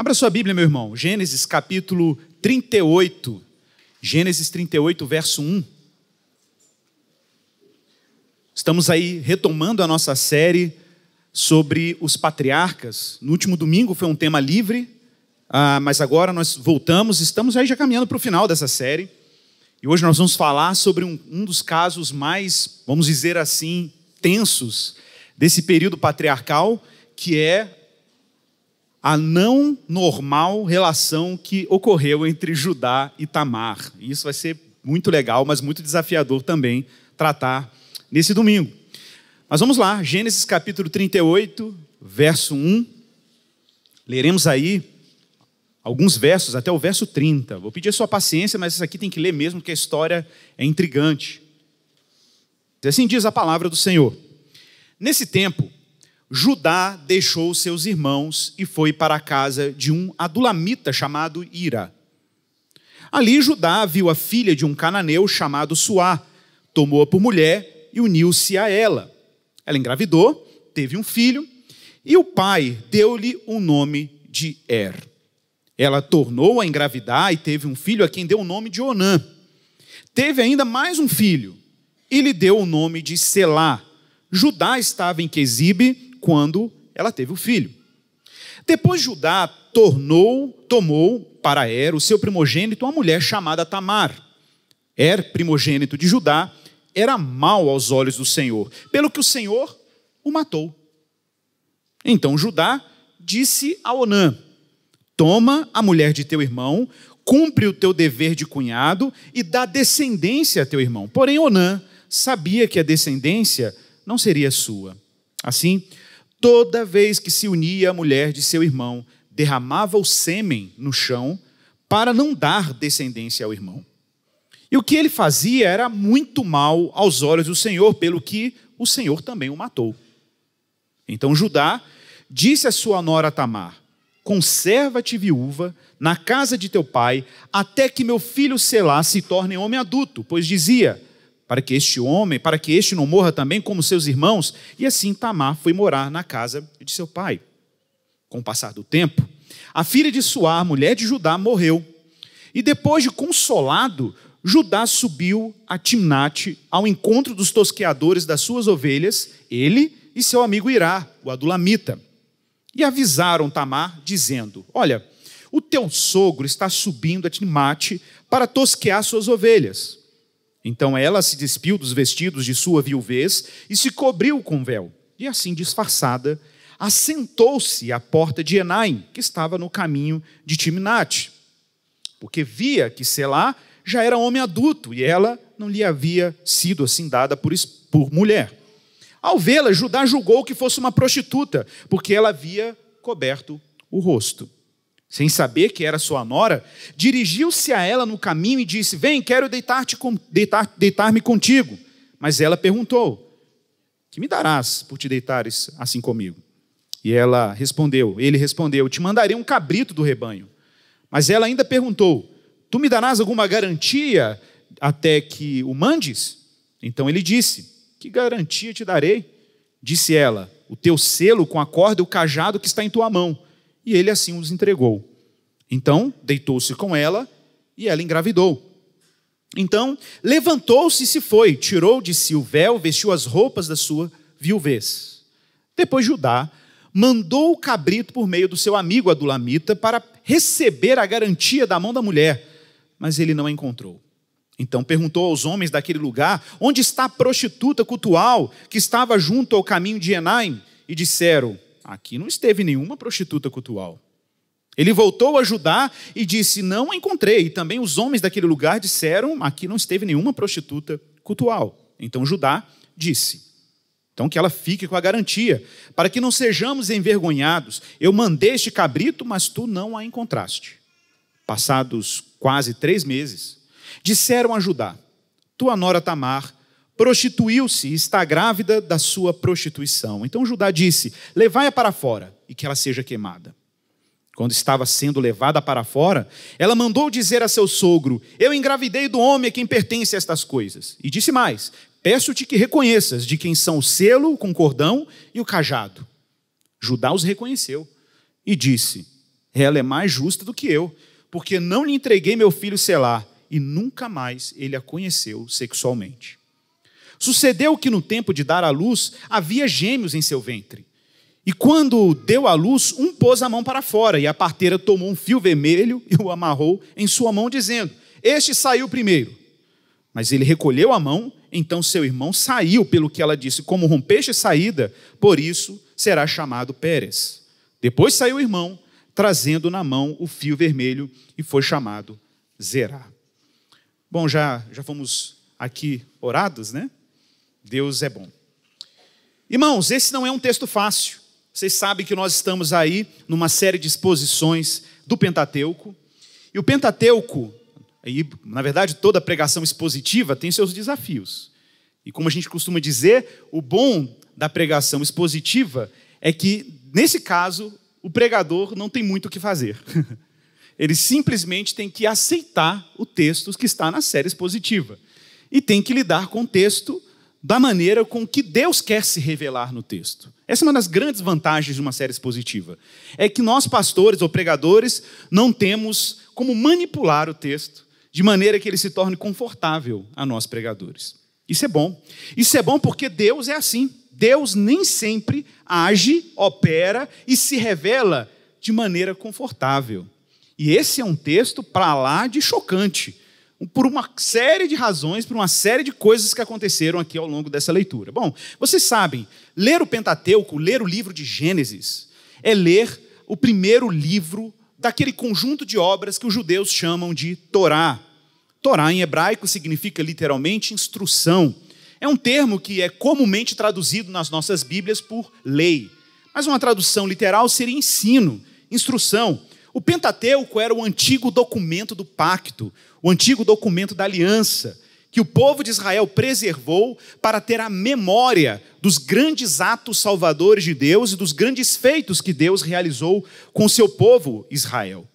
Abra sua Bíblia, meu irmão. Gênesis capítulo 38. Gênesis 38, verso 1. Estamos aí retomando a nossa série sobre os patriarcas. No último domingo foi um tema livre, ah, mas agora nós voltamos, estamos aí já caminhando para o final dessa série. E hoje nós vamos falar sobre um, um dos casos mais, vamos dizer assim, tensos desse período patriarcal, que é a não normal relação que ocorreu entre Judá e Tamar. Isso vai ser muito legal, mas muito desafiador também tratar nesse domingo. Mas vamos lá, Gênesis capítulo 38, verso 1. Leremos aí alguns versos, até o verso 30. Vou pedir a sua paciência, mas isso aqui tem que ler mesmo, porque a história é intrigante. Assim diz a palavra do Senhor. Nesse tempo, Judá deixou seus irmãos e foi para a casa de um adulamita chamado Ira. Ali Judá viu a filha de um cananeu chamado Suá, tomou-a por mulher e uniu-se a ela. Ela engravidou, teve um filho, e o pai deu-lhe o nome de Er. Ela tornou a engravidar e teve um filho a quem deu o nome de Onã. Teve ainda mais um filho e lhe deu o nome de Selá. Judá estava em Quesibe, quando ela teve o filho. Depois Judá tornou, tomou para Er, o seu primogênito, uma mulher chamada Tamar. Er, primogênito de Judá, era mau aos olhos do Senhor, pelo que o Senhor o matou. Então Judá disse a Onã: Toma a mulher de teu irmão, cumpre o teu dever de cunhado e dá descendência a teu irmão. Porém, Onã sabia que a descendência não seria sua. Assim, Toda vez que se unia à mulher de seu irmão, derramava o sêmen no chão para não dar descendência ao irmão. E o que ele fazia era muito mal aos olhos do Senhor, pelo que o Senhor também o matou. Então Judá disse à sua nora Tamar: Conserva-te viúva na casa de teu pai, até que meu filho Selá se torne homem adulto, pois dizia: para que este homem, para que este não morra também como seus irmãos. E assim Tamar foi morar na casa de seu pai. Com o passar do tempo, a filha de Suar, mulher de Judá, morreu. E depois de consolado, Judá subiu a Timnate ao encontro dos tosqueadores das suas ovelhas, ele e seu amigo Irá, o adulamita. E avisaram Tamar, dizendo: Olha, o teu sogro está subindo a Timnate para tosquear suas ovelhas. Então ela se despiu dos vestidos de sua viuvez e se cobriu com véu. E assim, disfarçada, assentou-se à porta de Enaim, que estava no caminho de Timnate, porque via que Selá já era homem adulto e ela não lhe havia sido assim dada por, por mulher. Ao vê-la, Judá julgou que fosse uma prostituta, porque ela havia coberto o rosto sem saber que era sua nora, dirigiu-se a ela no caminho e disse: Vem, quero deitar-te deitar, deitar deitar me contigo. Mas ela perguntou: Que me darás por te deitares assim comigo? E ela respondeu: Ele respondeu: Te mandarei um cabrito do rebanho. Mas ela ainda perguntou: Tu me darás alguma garantia até que o mandes? Então ele disse: Que garantia te darei? Disse ela: O teu selo com a corda e o cajado que está em tua mão e ele assim os entregou. Então, deitou-se com ela e ela engravidou. Então, levantou-se e se foi, tirou de si o véu, vestiu as roupas da sua viuvez. Depois Judá mandou o cabrito por meio do seu amigo Adulamita para receber a garantia da mão da mulher, mas ele não a encontrou. Então perguntou aos homens daquele lugar: Onde está a prostituta cultual que estava junto ao caminho de Enaim? E disseram: aqui não esteve nenhuma prostituta cultual. Ele voltou a Judá e disse: Não a encontrei. E também os homens daquele lugar disseram: Aqui não esteve nenhuma prostituta cultual. Então Judá disse: Então que ela fique com a garantia, para que não sejamos envergonhados. Eu mandei este cabrito, mas tu não a encontraste. Passados quase três meses, disseram a Judá: Tua nora Tamar prostituiu-se, e está grávida da sua prostituição. Então Judá disse: Levai-a para fora e que ela seja queimada. Quando estava sendo levada para fora, ela mandou dizer a seu sogro: Eu engravidei do homem a quem pertence estas coisas. E disse mais: Peço-te que reconheças de quem são o selo com cordão e o cajado. Judá os reconheceu e disse: Ela é mais justa do que eu, porque não lhe entreguei meu filho Selá, e nunca mais ele a conheceu sexualmente. Sucedeu que no tempo de dar à luz havia gêmeos em seu ventre. E quando deu à luz, um pôs a mão para fora, e a parteira tomou um fio vermelho e o amarrou em sua mão, dizendo: Este saiu primeiro. Mas ele recolheu a mão, então seu irmão saiu, pelo que ela disse: Como rompeste saída, por isso será chamado Pérez. Depois saiu o irmão, trazendo na mão o fio vermelho, e foi chamado Zerá. Bom, já, já fomos aqui orados, né? Deus é bom. Irmãos, esse não é um texto fácil. Vocês sabem que nós estamos aí numa série de exposições do Pentateuco. E o Pentateuco, aí, na verdade, toda pregação expositiva tem seus desafios. E como a gente costuma dizer, o bom da pregação expositiva é que, nesse caso, o pregador não tem muito o que fazer. Ele simplesmente tem que aceitar o texto que está na série expositiva. E tem que lidar com o texto da maneira com que Deus quer se revelar no texto. Essa é uma das grandes vantagens de uma série expositiva. É que nós, pastores ou pregadores, não temos como manipular o texto de maneira que ele se torne confortável a nós, pregadores. Isso é bom. Isso é bom porque Deus é assim. Deus nem sempre age, opera e se revela de maneira confortável. E esse é um texto para lá de chocante por uma série de razões, por uma série de coisas que aconteceram aqui ao longo dessa leitura. Bom, vocês sabem, ler o Pentateuco, ler o livro de Gênesis, é ler o primeiro livro daquele conjunto de obras que os judeus chamam de Torá. Torá em hebraico significa literalmente instrução. É um termo que é comumente traduzido nas nossas Bíblias por lei, mas uma tradução literal seria ensino, instrução. O Pentateuco era o antigo documento do pacto, o antigo documento da aliança, que o povo de Israel preservou para ter a memória dos grandes atos salvadores de Deus e dos grandes feitos que Deus realizou com o seu povo Israel.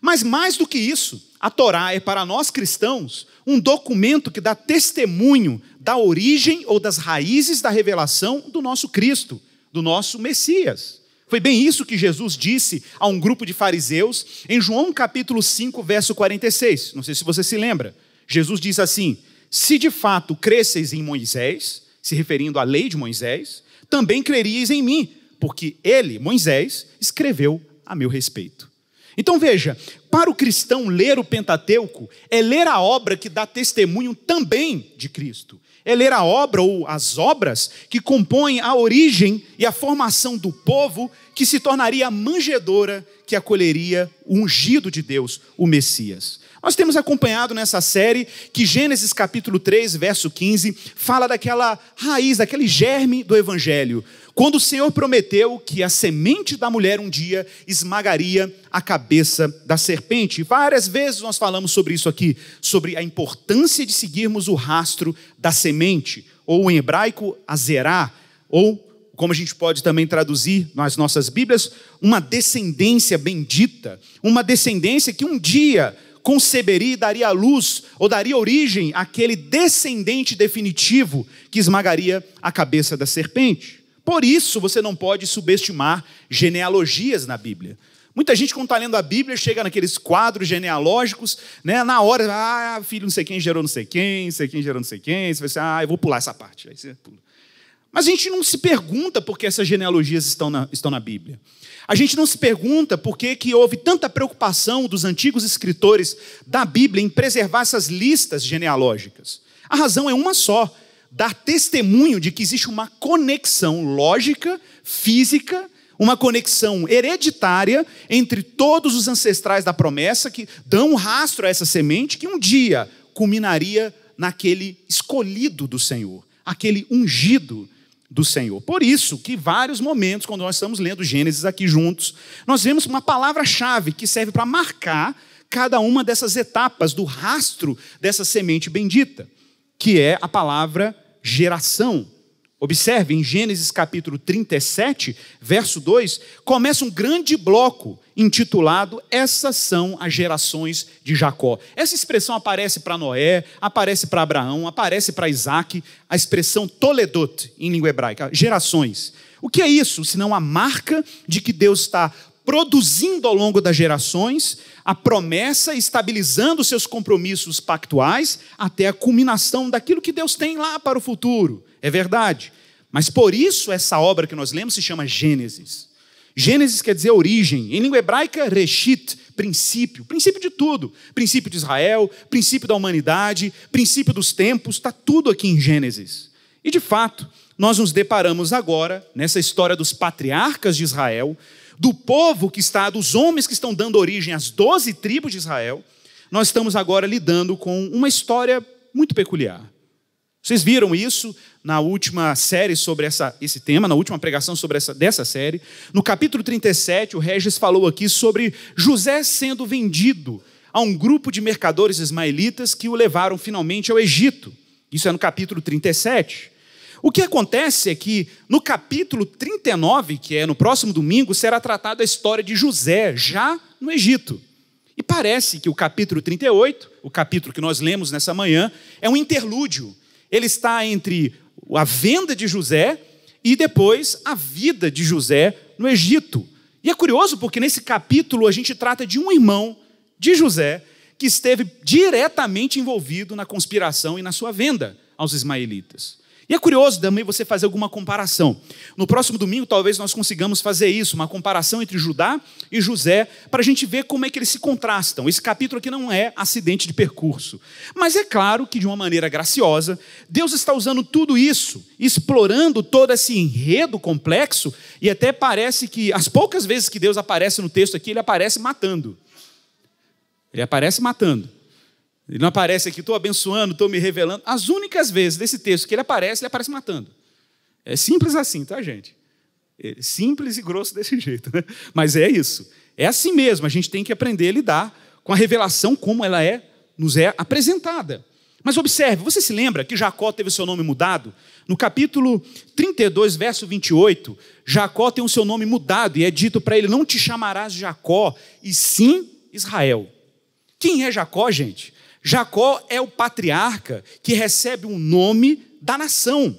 Mas mais do que isso, a Torá é para nós cristãos um documento que dá testemunho da origem ou das raízes da revelação do nosso Cristo, do nosso Messias. Foi bem isso que Jesus disse a um grupo de fariseus em João capítulo 5, verso 46. Não sei se você se lembra. Jesus diz assim: Se de fato cresseis em Moisés, se referindo à lei de Moisés, também creríeis em mim, porque ele, Moisés, escreveu a meu respeito. Então veja, para o cristão ler o Pentateuco é ler a obra que dá testemunho também de Cristo é ler a obra ou as obras que compõem a origem e a formação do povo que se tornaria a manjedora que acolheria o ungido de Deus, o Messias. Nós temos acompanhado nessa série que Gênesis capítulo 3, verso 15, fala daquela raiz, daquele germe do evangelho, quando o Senhor prometeu que a semente da mulher um dia esmagaria a cabeça da serpente. Várias vezes nós falamos sobre isso aqui, sobre a importância de seguirmos o rastro da semente, ou em hebraico, azerá, ou como a gente pode também traduzir nas nossas Bíblias, uma descendência bendita, uma descendência que um dia conceberia e daria a luz, ou daria origem àquele descendente definitivo que esmagaria a cabeça da serpente. Por isso você não pode subestimar genealogias na Bíblia. Muita gente, quando está lendo a Bíblia, chega naqueles quadros genealógicos, né? Na hora, ah, filho não sei quem gerou não sei quem, não sei quem gerou não sei quem, você vai assim, ah, eu vou pular essa parte. Aí você pula. Mas a gente não se pergunta por que essas genealogias estão na, estão na Bíblia. A gente não se pergunta por que, que houve tanta preocupação dos antigos escritores da Bíblia em preservar essas listas genealógicas. A razão é uma só dar testemunho de que existe uma conexão lógica, física, uma conexão hereditária entre todos os ancestrais da promessa que dão rastro a essa semente que um dia culminaria naquele escolhido do Senhor, aquele ungido do Senhor. Por isso que vários momentos, quando nós estamos lendo Gênesis aqui juntos, nós vemos uma palavra-chave que serve para marcar cada uma dessas etapas do rastro dessa semente bendita, que é a palavra geração. Observe, em Gênesis capítulo 37, verso 2, começa um grande bloco intitulado Essas são as gerações de Jacó. Essa expressão aparece para Noé, aparece para Abraão, aparece para Isaac, a expressão Toledot, em língua hebraica, gerações. O que é isso, senão a marca de que Deus está produzindo ao longo das gerações a promessa estabilizando seus compromissos pactuais até a culminação daquilo que Deus tem lá para o futuro. É verdade. Mas por isso essa obra que nós lemos se chama Gênesis. Gênesis quer dizer origem, em língua hebraica, reshit, princípio, princípio de tudo, princípio de Israel, princípio da humanidade, princípio dos tempos, está tudo aqui em Gênesis. E de fato, nós nos deparamos agora nessa história dos patriarcas de Israel, do povo que está, dos homens que estão dando origem às doze tribos de Israel, nós estamos agora lidando com uma história muito peculiar. Vocês viram isso na última série sobre essa, esse tema, na última pregação sobre essa, dessa série. No capítulo 37, o Regis falou aqui sobre José sendo vendido a um grupo de mercadores ismaelitas que o levaram finalmente ao Egito. Isso é no capítulo 37. O que acontece é que no capítulo 39, que é no próximo domingo, será tratada a história de José, já no Egito. E parece que o capítulo 38, o capítulo que nós lemos nessa manhã, é um interlúdio. Ele está entre a venda de José e depois a vida de José no Egito. E é curioso porque nesse capítulo a gente trata de um irmão de José que esteve diretamente envolvido na conspiração e na sua venda aos ismaelitas. E é curioso também você fazer alguma comparação. No próximo domingo, talvez nós consigamos fazer isso, uma comparação entre Judá e José, para a gente ver como é que eles se contrastam. Esse capítulo aqui não é acidente de percurso. Mas é claro que, de uma maneira graciosa, Deus está usando tudo isso, explorando todo esse enredo complexo, e até parece que, as poucas vezes que Deus aparece no texto aqui, ele aparece matando. Ele aparece matando. Ele não aparece aqui, estou abençoando, estou me revelando. As únicas vezes desse texto que ele aparece, ele aparece matando. É simples assim, tá, gente? É simples e grosso desse jeito, né? Mas é isso. É assim mesmo, a gente tem que aprender a lidar com a revelação como ela é, nos é apresentada. Mas observe, você se lembra que Jacó teve seu nome mudado? No capítulo 32, verso 28, Jacó tem o seu nome mudado e é dito para ele: Não te chamarás Jacó, e sim Israel. Quem é Jacó, gente? Jacó é o patriarca que recebe um nome da nação,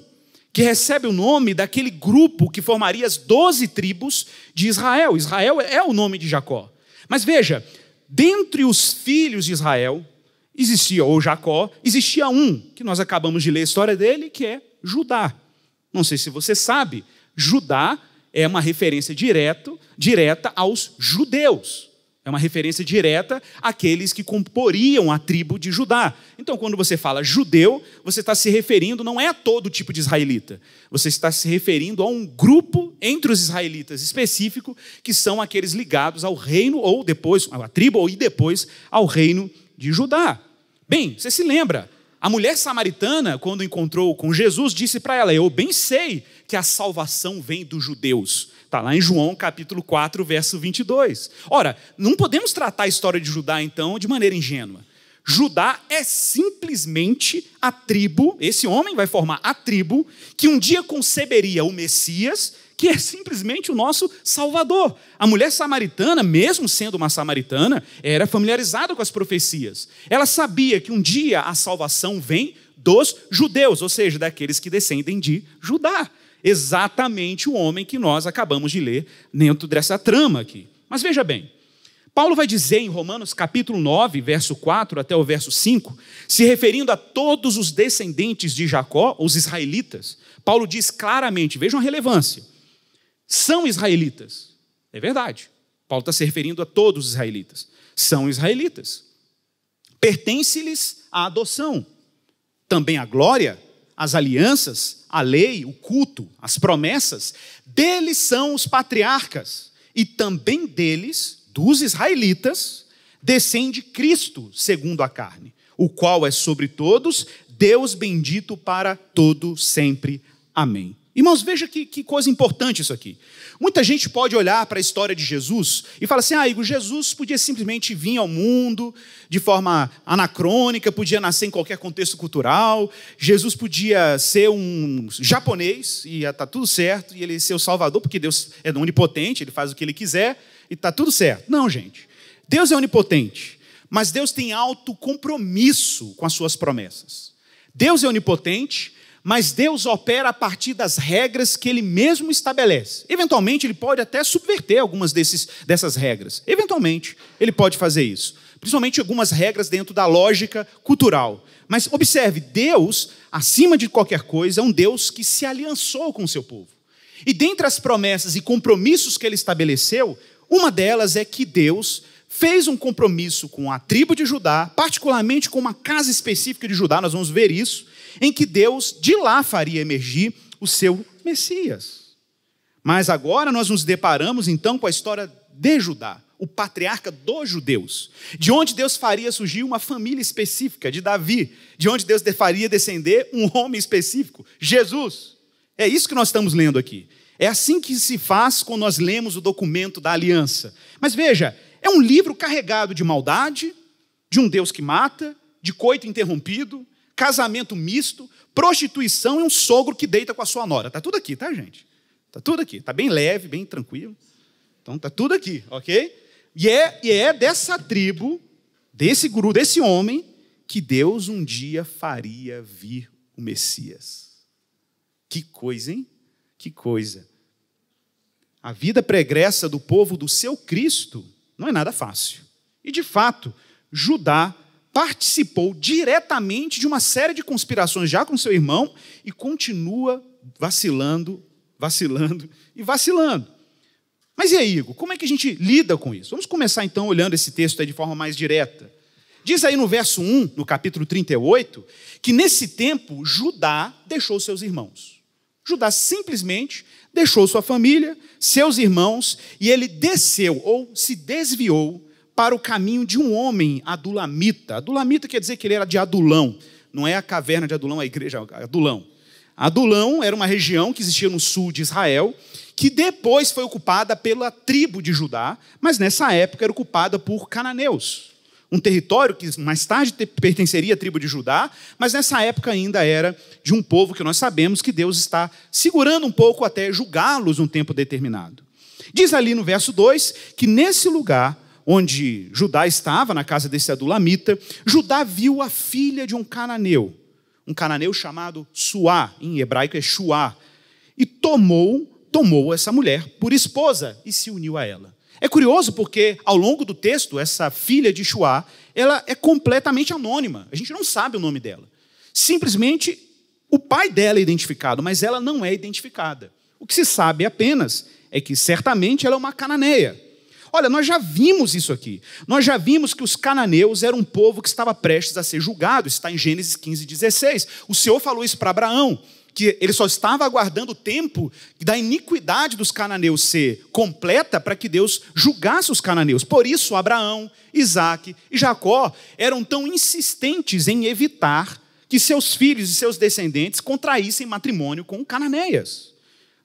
que recebe o nome daquele grupo que formaria as doze tribos de Israel. Israel é o nome de Jacó. Mas veja, dentre os filhos de Israel existia, ou Jacó, existia um, que nós acabamos de ler a história dele, que é Judá. Não sei se você sabe, Judá é uma referência direto, direta aos judeus. É uma referência direta àqueles que comporiam a tribo de Judá. Então, quando você fala judeu, você está se referindo não é a todo tipo de israelita. Você está se referindo a um grupo entre os israelitas específico, que são aqueles ligados ao reino, ou depois, à tribo, ou e depois ao reino de Judá. Bem, você se lembra, a mulher samaritana, quando encontrou com Jesus, disse para ela: Eu bem sei que a salvação vem dos judeus. Está lá em João capítulo 4, verso 22. Ora, não podemos tratar a história de Judá, então, de maneira ingênua. Judá é simplesmente a tribo, esse homem vai formar a tribo que um dia conceberia o Messias, que é simplesmente o nosso Salvador. A mulher samaritana, mesmo sendo uma samaritana, era familiarizada com as profecias. Ela sabia que um dia a salvação vem dos judeus, ou seja, daqueles que descendem de Judá exatamente o homem que nós acabamos de ler dentro dessa trama aqui. Mas veja bem, Paulo vai dizer em Romanos capítulo 9, verso 4 até o verso 5, se referindo a todos os descendentes de Jacó, os israelitas, Paulo diz claramente, vejam a relevância, são israelitas. É verdade. Paulo está se referindo a todos os israelitas. São israelitas. Pertence-lhes a adoção, também a glória, as alianças, a lei, o culto, as promessas, deles são os patriarcas, e também deles, dos israelitas, descende Cristo, segundo a carne, o qual é sobre todos, Deus bendito para todo sempre. Amém. Irmãos, veja que, que coisa importante isso aqui. Muita gente pode olhar para a história de Jesus e falar assim: ah, Igor, Jesus podia simplesmente vir ao mundo de forma anacrônica, podia nascer em qualquer contexto cultural, Jesus podia ser um japonês e está tudo certo, e ele ser o Salvador, porque Deus é onipotente, ele faz o que ele quiser e está tudo certo. Não, gente. Deus é onipotente, mas Deus tem alto compromisso com as suas promessas. Deus é onipotente, mas Deus opera a partir das regras que ele mesmo estabelece. Eventualmente, ele pode até subverter algumas desses, dessas regras. Eventualmente, ele pode fazer isso. Principalmente algumas regras dentro da lógica cultural. Mas observe, Deus, acima de qualquer coisa, é um Deus que se aliançou com o seu povo. E dentre as promessas e compromissos que ele estabeleceu, uma delas é que Deus fez um compromisso com a tribo de Judá, particularmente com uma casa específica de Judá, nós vamos ver isso em que Deus de lá faria emergir o seu Messias. Mas agora nós nos deparamos então com a história de Judá, o patriarca dos judeus, de onde Deus faria surgir uma família específica, de Davi, de onde Deus faria descender um homem específico, Jesus. É isso que nós estamos lendo aqui. É assim que se faz quando nós lemos o documento da aliança. Mas veja, é um livro carregado de maldade, de um Deus que mata, de coito interrompido, casamento misto, prostituição e um sogro que deita com a sua nora. Está tudo aqui, tá, gente? Está tudo aqui. Está bem leve, bem tranquilo. Então está tudo aqui, ok? E é, e é dessa tribo, desse guru, desse homem, que Deus um dia faria vir o Messias. Que coisa, hein? Que coisa. A vida pregressa do povo do seu Cristo não é nada fácil. E de fato, Judá participou diretamente de uma série de conspirações já com seu irmão e continua vacilando, vacilando e vacilando. Mas e aí, Igor, como é que a gente lida com isso? Vamos começar então olhando esse texto de forma mais direta. Diz aí no verso 1, no capítulo 38, que nesse tempo Judá deixou seus irmãos. Judá simplesmente deixou sua família, seus irmãos, e ele desceu ou se desviou para o caminho de um homem adulamita. Adulamita quer dizer que ele era de Adulão, não é a caverna de Adulão, é a igreja é Adulão. Adulão era uma região que existia no sul de Israel, que depois foi ocupada pela tribo de Judá, mas nessa época era ocupada por cananeus. Um território que mais tarde pertenceria à tribo de Judá, mas nessa época ainda era de um povo que nós sabemos que Deus está segurando um pouco até julgá-los num tempo determinado. Diz ali no verso 2 que nesse lugar onde Judá estava, na casa desse adulamita, Judá viu a filha de um cananeu, um cananeu chamado Suá, em hebraico é Shuá, e tomou, tomou essa mulher por esposa e se uniu a ela. É curioso porque ao longo do texto, essa filha de Shuá, ela é completamente anônima. A gente não sabe o nome dela. Simplesmente o pai dela é identificado, mas ela não é identificada. O que se sabe apenas é que certamente ela é uma cananeia. Olha, nós já vimos isso aqui. Nós já vimos que os cananeus eram um povo que estava prestes a ser julgado. Está em Gênesis 15, 16. O Senhor falou isso para Abraão que ele só estava aguardando o tempo da iniquidade dos cananeus ser completa para que Deus julgasse os cananeus. Por isso, Abraão, Isaac e Jacó eram tão insistentes em evitar que seus filhos e seus descendentes contraíssem matrimônio com cananeias.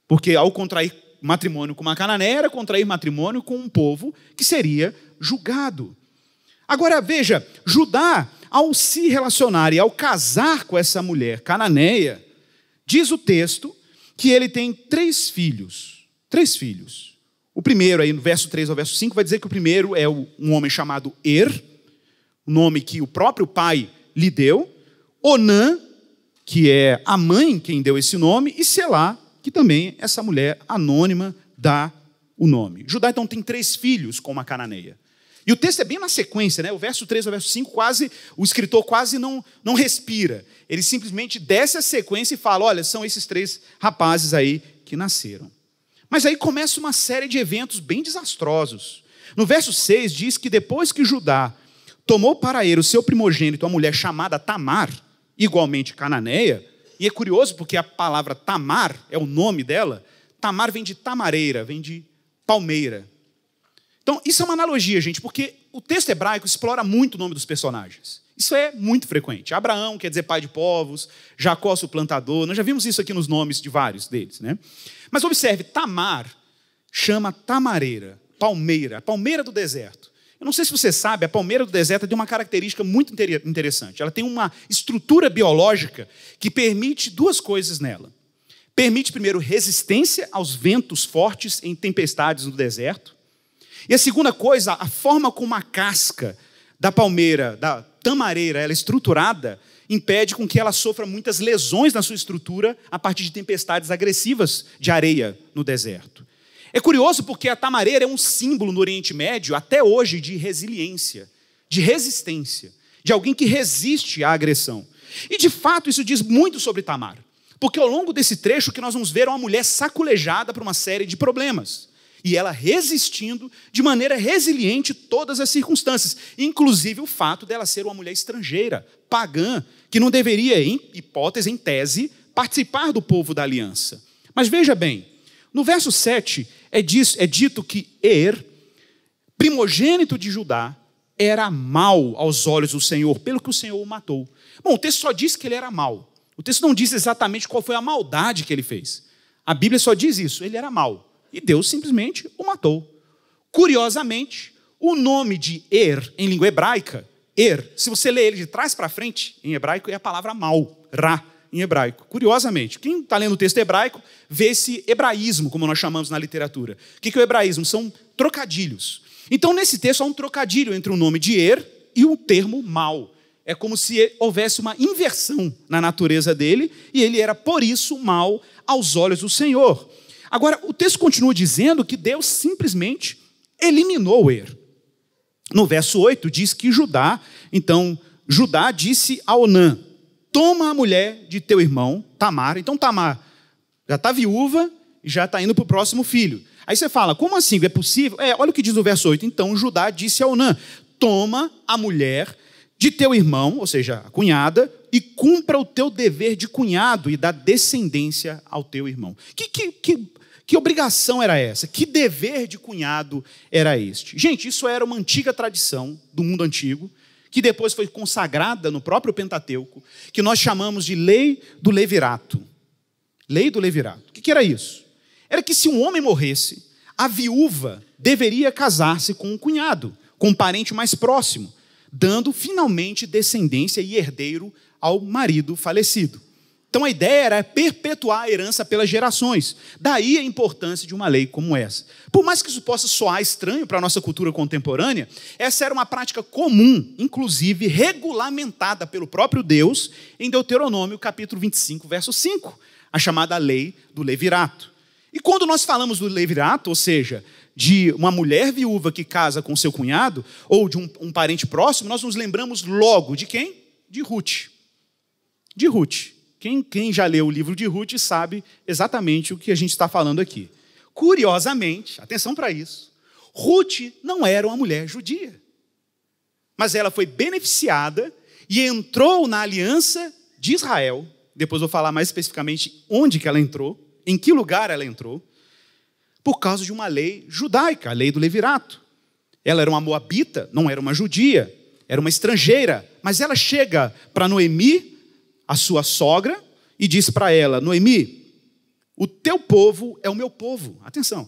Porque ao contrair matrimônio com uma cananeia era contrair matrimônio com um povo que seria julgado. Agora veja, Judá, ao se relacionar e ao casar com essa mulher cananeia, diz o texto que ele tem três filhos. Três filhos. O primeiro, aí no verso 3 ao verso 5, vai dizer que o primeiro é um homem chamado Er, o nome que o próprio pai lhe deu, Onã, que é a mãe quem deu esse nome, e Selá, que também essa mulher anônima dá o nome. Judá então tem três filhos com uma cananeia. E o texto é bem na sequência, né? O verso 3 ao verso 5, quase o escritor quase não, não respira. Ele simplesmente desce a sequência e fala: "Olha, são esses três rapazes aí que nasceram". Mas aí começa uma série de eventos bem desastrosos. No verso 6 diz que depois que Judá tomou para ele o seu primogênito, a mulher chamada Tamar, igualmente cananeia, e é curioso porque a palavra Tamar é o nome dela. Tamar vem de tamareira, vem de palmeira. Então, isso é uma analogia, gente, porque o texto hebraico explora muito o nome dos personagens. Isso é muito frequente. Abraão quer dizer pai de povos, Jacó, suplantador. Nós já vimos isso aqui nos nomes de vários deles. Né? Mas observe, Tamar chama tamareira, palmeira, palmeira do deserto. Eu não sei se você sabe, a palmeira do deserto tem uma característica muito interessante. Ela tem uma estrutura biológica que permite duas coisas nela. Permite, primeiro, resistência aos ventos fortes em tempestades no deserto. E a segunda coisa, a forma como a casca da palmeira, da tamareira, ela é estruturada, impede com que ela sofra muitas lesões na sua estrutura a partir de tempestades agressivas de areia no deserto. É curioso porque a tamareira é um símbolo no Oriente Médio, até hoje, de resiliência, de resistência, de alguém que resiste à agressão. E de fato, isso diz muito sobre Tamar, porque ao longo desse trecho que nós vamos ver é uma mulher saculejada por uma série de problemas. E ela resistindo de maneira resiliente todas as circunstâncias, inclusive o fato dela ser uma mulher estrangeira, pagã, que não deveria, em hipótese, em tese, participar do povo da aliança. Mas veja bem, no verso 7, é, diz, é dito que Er, primogênito de Judá, era mal aos olhos do Senhor, pelo que o Senhor o matou. Bom, o texto só diz que ele era mal. O texto não diz exatamente qual foi a maldade que ele fez. A Bíblia só diz isso, ele era mal. E Deus simplesmente o matou. Curiosamente, o nome de Er, em língua hebraica, Er, se você lê ele de trás para frente, em hebraico, é a palavra mal, ra em hebraico. Curiosamente, quem está lendo o texto hebraico vê esse hebraísmo, como nós chamamos na literatura. O que é o hebraísmo? São trocadilhos. Então, nesse texto, há um trocadilho entre o nome de Er e o termo mal. É como se houvesse uma inversão na natureza dele, e ele era, por isso, mal aos olhos do Senhor. Agora, o texto continua dizendo que Deus simplesmente eliminou Er. No verso 8, diz que Judá, então, Judá disse a Onã, toma a mulher de teu irmão, Tamar. Então Tamar já está viúva e já está indo para o próximo filho. Aí você fala, como assim? É possível? É, olha o que diz no verso 8. Então Judá disse a Onã: toma a mulher de teu irmão, ou seja, a cunhada, e cumpra o teu dever de cunhado e dá descendência ao teu irmão. Que, que, que, que obrigação era essa? Que dever de cunhado era este? Gente, isso era uma antiga tradição do mundo antigo que depois foi consagrada no próprio Pentateuco, que nós chamamos de lei do levirato. Lei do levirato. O que era isso? Era que se um homem morresse, a viúva deveria casar-se com um cunhado, com um parente mais próximo, dando finalmente descendência e herdeiro ao marido falecido. Então a ideia era perpetuar a herança pelas gerações. Daí a importância de uma lei como essa. Por mais que isso possa soar estranho para a nossa cultura contemporânea, essa era uma prática comum, inclusive regulamentada pelo próprio Deus em Deuteronômio capítulo 25, verso 5, a chamada lei do levirato. E quando nós falamos do levirato, ou seja, de uma mulher viúva que casa com seu cunhado ou de um, um parente próximo, nós nos lembramos logo de quem? De Ruth. De Ruth. Quem, quem já leu o livro de Ruth sabe exatamente o que a gente está falando aqui. Curiosamente, atenção para isso, Ruth não era uma mulher judia, mas ela foi beneficiada e entrou na aliança de Israel. Depois vou falar mais especificamente onde que ela entrou, em que lugar ela entrou, por causa de uma lei judaica, a lei do levirato. Ela era uma moabita, não era uma judia, era uma estrangeira, mas ela chega para Noemi a sua sogra e disse para ela: Noemi, o teu povo é o meu povo. Atenção.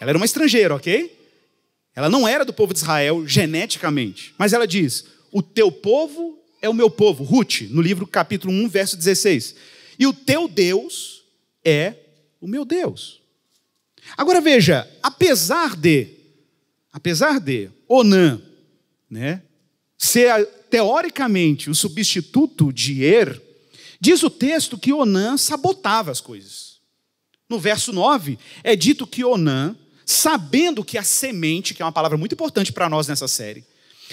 Ela era uma estrangeira, ok? Ela não era do povo de Israel geneticamente, mas ela diz: O teu povo é o meu povo. Ruth, no livro capítulo 1, verso 16. E o teu Deus é o meu Deus. Agora veja, apesar de, apesar de Onã, né, ser teoricamente, o substituto de Er, diz o texto que Onã sabotava as coisas. No verso 9, é dito que Onã, sabendo que a semente, que é uma palavra muito importante para nós nessa série,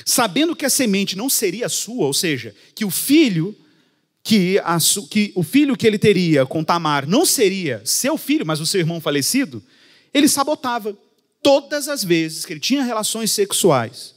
sabendo que a semente não seria sua, ou seja, que o filho que, a, que, o filho que ele teria com Tamar não seria seu filho, mas o seu irmão falecido, ele sabotava todas as vezes que ele tinha relações sexuais,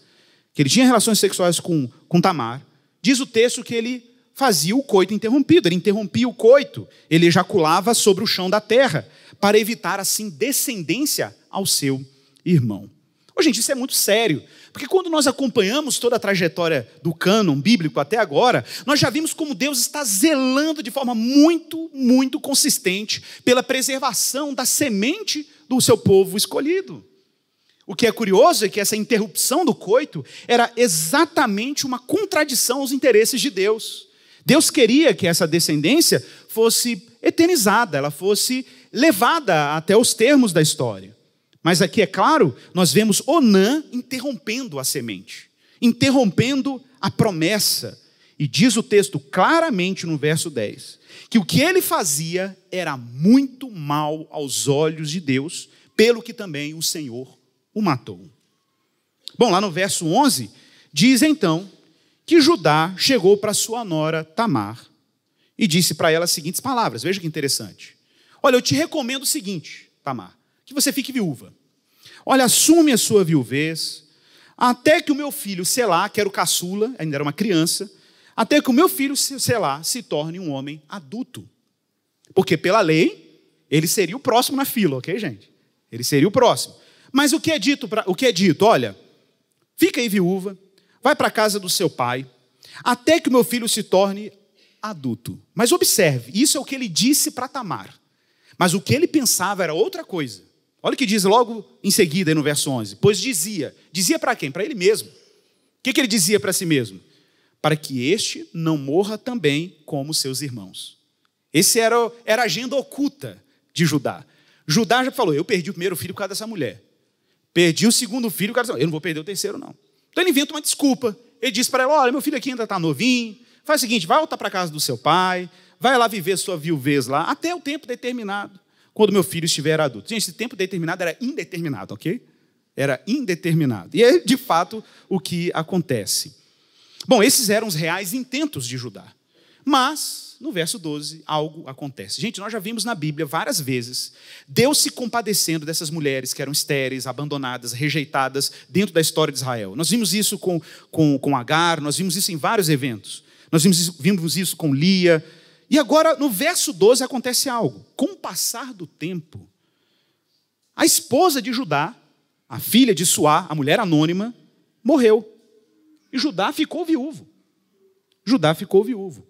que ele tinha relações sexuais com com Tamar, diz o texto que ele fazia o coito interrompido, ele interrompia o coito, ele ejaculava sobre o chão da terra, para evitar assim descendência ao seu irmão. Oh, gente, isso é muito sério, porque quando nós acompanhamos toda a trajetória do cânon bíblico até agora, nós já vimos como Deus está zelando de forma muito, muito consistente pela preservação da semente do seu povo escolhido. O que é curioso é que essa interrupção do coito era exatamente uma contradição aos interesses de Deus. Deus queria que essa descendência fosse eternizada, ela fosse levada até os termos da história. Mas aqui, é claro, nós vemos Onã interrompendo a semente, interrompendo a promessa. E diz o texto claramente no verso 10 que o que ele fazia era muito mal aos olhos de Deus, pelo que também o Senhor o matou. Bom, lá no verso 11, diz então que Judá chegou para sua nora Tamar e disse para ela as seguintes palavras. Veja que interessante. Olha, eu te recomendo o seguinte, Tamar, que você fique viúva. Olha, assume a sua viuvez, até que o meu filho, sei lá, que era o caçula, ainda era uma criança, até que o meu filho, sei lá, se torne um homem adulto. Porque pela lei, ele seria o próximo na fila, ok, gente? Ele seria o próximo. Mas o que é dito? Pra, o que é dito? Olha, fica aí viúva, vai para a casa do seu pai, até que o meu filho se torne adulto. Mas observe, isso é o que ele disse para Tamar. Mas o que ele pensava era outra coisa. Olha o que diz logo em seguida, no verso 11. Pois dizia. Dizia para quem? Para ele mesmo. O que, que ele dizia para si mesmo? Para que este não morra também como seus irmãos. Esse era, era a agenda oculta de Judá. Judá já falou: eu perdi o primeiro filho por causa dessa mulher. Perdi o segundo filho, o cara diz, eu não vou perder o terceiro, não. Então ele inventa uma desculpa. Ele diz para ela: olha, meu filho aqui ainda está novinho, faz o seguinte, vai voltar para casa do seu pai, vai lá viver sua viuvez lá, até o tempo determinado, quando meu filho estiver adulto. Gente, esse tempo determinado era indeterminado, ok? Era indeterminado. E é de fato o que acontece. Bom, esses eram os reais intentos de Judá. Mas, no verso 12, algo acontece. Gente, nós já vimos na Bíblia várias vezes Deus se compadecendo dessas mulheres que eram estéreis, abandonadas, rejeitadas dentro da história de Israel. Nós vimos isso com, com, com Agar, nós vimos isso em vários eventos. Nós vimos isso, vimos isso com Lia. E agora, no verso 12, acontece algo. Com o passar do tempo, a esposa de Judá, a filha de Suá, a mulher anônima, morreu. E Judá ficou viúvo. Judá ficou viúvo.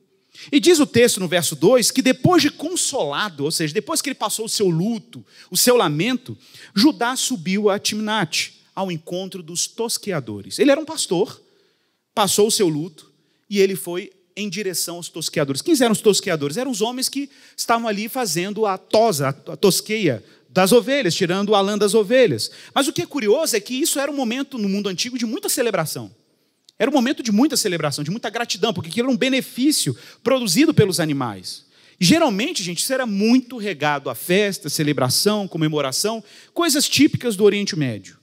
E diz o texto no verso 2 que depois de consolado, ou seja, depois que ele passou o seu luto, o seu lamento, Judá subiu a Timnate ao encontro dos tosqueadores. Ele era um pastor, passou o seu luto e ele foi em direção aos tosqueadores. Quem eram os tosqueadores? Eram os homens que estavam ali fazendo a tosa, a tosqueia das ovelhas, tirando a lã das ovelhas. Mas o que é curioso é que isso era um momento no mundo antigo de muita celebração. Era um momento de muita celebração, de muita gratidão, porque aquilo era um benefício produzido pelos animais. E, geralmente, gente, isso era muito regado a festa, celebração, comemoração, coisas típicas do Oriente Médio.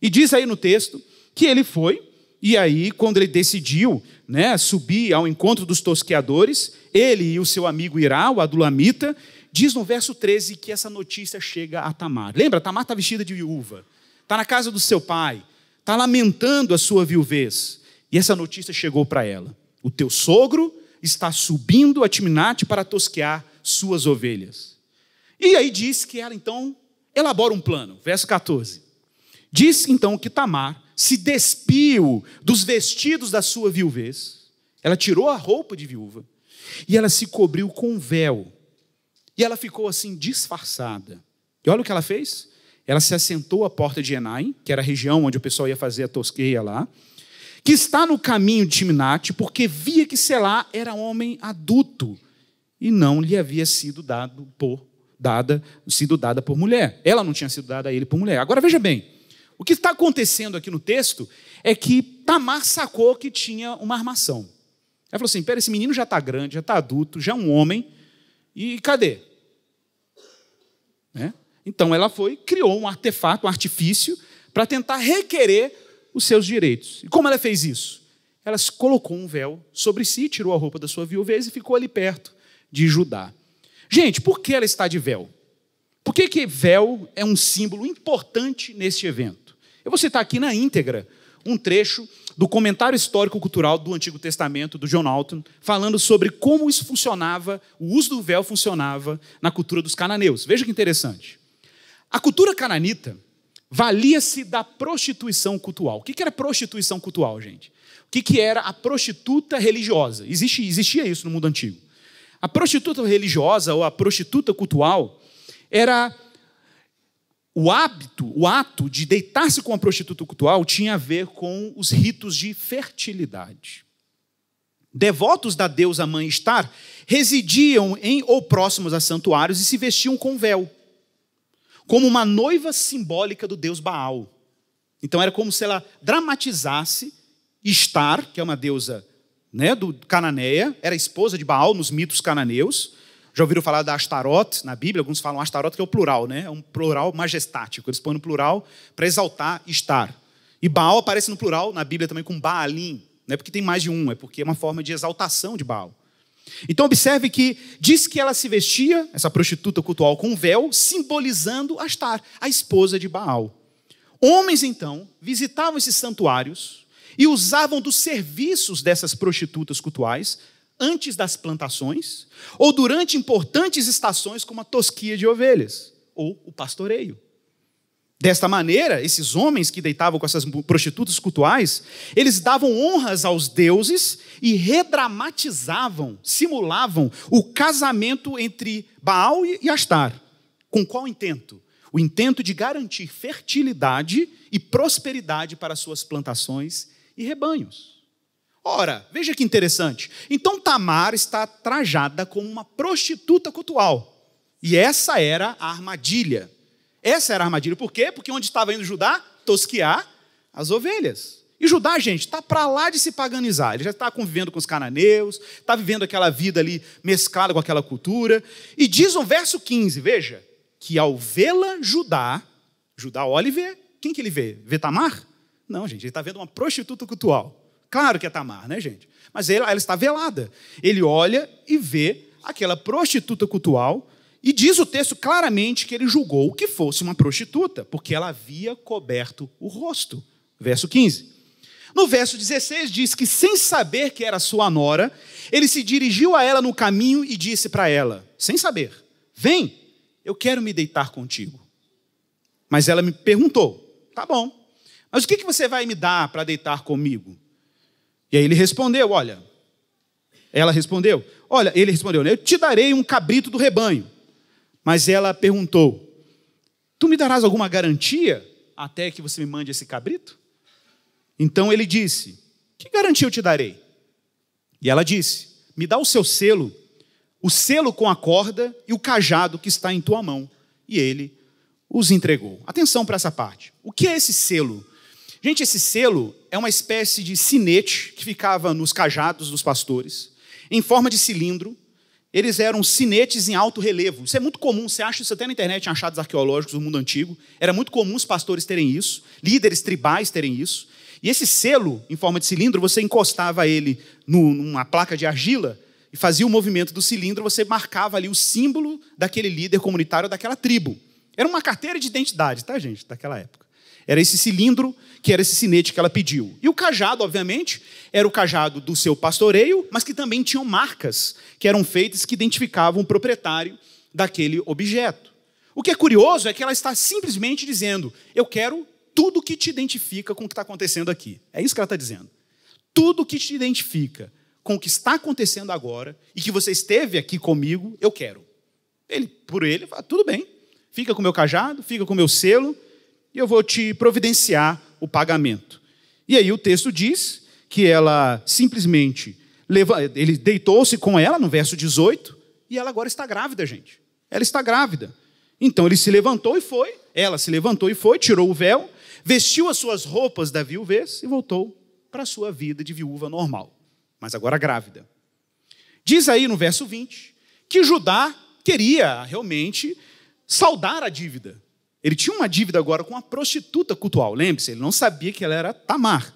E diz aí no texto que ele foi, e aí, quando ele decidiu né, subir ao encontro dos tosqueadores, ele e o seu amigo Irá, o Adulamita, diz no verso 13 que essa notícia chega a Tamar. Lembra? Tamar está vestida de viúva, está na casa do seu pai, está lamentando a sua viuvez. E essa notícia chegou para ela: o teu sogro está subindo a Timnate para tosquear suas ovelhas. E aí diz que ela então elabora um plano. Verso 14. Diz então que Tamar se despiu dos vestidos da sua viuvez. Ela tirou a roupa de viúva e ela se cobriu com um véu. E ela ficou assim disfarçada. E olha o que ela fez. Ela se assentou à porta de Enai, que era a região onde o pessoal ia fazer a tosqueia lá, que está no caminho de Timnate, porque via que Selá era homem adulto e não lhe havia sido dado por dada, sido dada por mulher. Ela não tinha sido dada a ele por mulher. Agora veja bem, o que está acontecendo aqui no texto é que Tamar sacou que tinha uma armação. Ela falou assim: pera, esse menino já está grande, já está adulto, já é um homem, e cadê? Né? Então ela foi, criou um artefato, um artifício, para tentar requerer os seus direitos. E como ela fez isso? Ela colocou um véu sobre si, tirou a roupa da sua viuvez e ficou ali perto de Judá. Gente, por que ela está de véu? Por que, que véu é um símbolo importante neste evento? Eu vou citar aqui na íntegra um trecho do comentário histórico-cultural do Antigo Testamento, do John Alton, falando sobre como isso funcionava, o uso do véu funcionava na cultura dos cananeus. Veja que interessante. A cultura cananita valia-se da prostituição cultual. O que era prostituição cultual, gente? O que era a prostituta religiosa? Existia, existia isso no mundo antigo. A prostituta religiosa ou a prostituta cultual era o hábito, o ato de deitar-se com a prostituta cultual tinha a ver com os ritos de fertilidade. Devotos da deusa mãe Estar residiam em ou próximos a santuários e se vestiam com véu como uma noiva simbólica do deus Baal. Então era como se ela dramatizasse Estar, que é uma deusa né, do Cananeia, era esposa de Baal nos mitos cananeus. Já ouviram falar da Astaroth na Bíblia? Alguns falam Astaroth, que é o plural, né? É um plural majestático. Eles põem no plural para exaltar Estar. E Baal aparece no plural na Bíblia também com Baalim. Não é porque tem mais de um, é porque é uma forma de exaltação de Baal. Então observe que diz que ela se vestia, essa prostituta cultual, com um véu, simbolizando Astar, a esposa de Baal. Homens, então, visitavam esses santuários e usavam dos serviços dessas prostitutas cultuais antes das plantações ou durante importantes estações como a tosquia de ovelhas ou o pastoreio. Desta maneira, esses homens que deitavam com essas prostitutas cultuais, eles davam honras aos deuses e redramatizavam, simulavam o casamento entre Baal e Astar. Com qual intento? O intento de garantir fertilidade e prosperidade para suas plantações e rebanhos. Ora, veja que interessante. Então Tamar está trajada como uma prostituta cultual. E essa era a armadilha essa era a armadilha. Por quê? Porque onde estava indo Judá? Tosquear as ovelhas. E Judá, gente, está para lá de se paganizar. Ele já está convivendo com os cananeus, está vivendo aquela vida ali mesclada com aquela cultura. E diz o verso 15, veja, que ao vê-la Judá, Judá olha e vê. Quem que ele vê? Vê Tamar? Não, gente, ele está vendo uma prostituta cultual. Claro que é Tamar, né, gente? Mas ela, ela está velada. Ele olha e vê aquela prostituta cultual e diz o texto claramente que ele julgou que fosse uma prostituta, porque ela havia coberto o rosto. Verso 15. No verso 16 diz que, sem saber que era sua nora, ele se dirigiu a ela no caminho e disse para ela, sem saber: Vem, eu quero me deitar contigo. Mas ela me perguntou: Tá bom, mas o que você vai me dar para deitar comigo? E aí ele respondeu: Olha, ela respondeu: Olha, ele respondeu: Eu te darei um cabrito do rebanho. Mas ela perguntou: Tu me darás alguma garantia até que você me mande esse cabrito? Então ele disse: Que garantia eu te darei? E ela disse: Me dá o seu selo, o selo com a corda e o cajado que está em tua mão. E ele os entregou. Atenção para essa parte. O que é esse selo? Gente, esse selo é uma espécie de sinete que ficava nos cajados dos pastores, em forma de cilindro, eles eram sinetes em alto relevo. Isso é muito comum, você acha isso até na internet, em achados arqueológicos do mundo antigo. Era muito comum os pastores terem isso, líderes tribais terem isso. E esse selo, em forma de cilindro, você encostava ele numa placa de argila e fazia o movimento do cilindro, você marcava ali o símbolo daquele líder comunitário daquela tribo. Era uma carteira de identidade, tá, gente, daquela época. Era esse cilindro que era esse sinete que ela pediu. E o cajado, obviamente, era o cajado do seu pastoreio, mas que também tinham marcas que eram feitas que identificavam o proprietário daquele objeto. O que é curioso é que ela está simplesmente dizendo: Eu quero tudo que te identifica com o que está acontecendo aqui. É isso que ela está dizendo. Tudo que te identifica com o que está acontecendo agora e que você esteve aqui comigo, eu quero. Ele, por ele, fala, tudo bem. Fica com o meu cajado, fica com o meu selo, e eu vou te providenciar o pagamento. E aí o texto diz que ela simplesmente ele deitou-se com ela no verso 18 e ela agora está grávida, gente. Ela está grávida. Então ele se levantou e foi, ela se levantou e foi, tirou o véu, vestiu as suas roupas da viuvez e voltou para a sua vida de viúva normal, mas agora grávida. Diz aí no verso 20 que Judá queria realmente saldar a dívida. Ele tinha uma dívida agora com a prostituta cultual. Lembre-se, ele não sabia que ela era Tamar.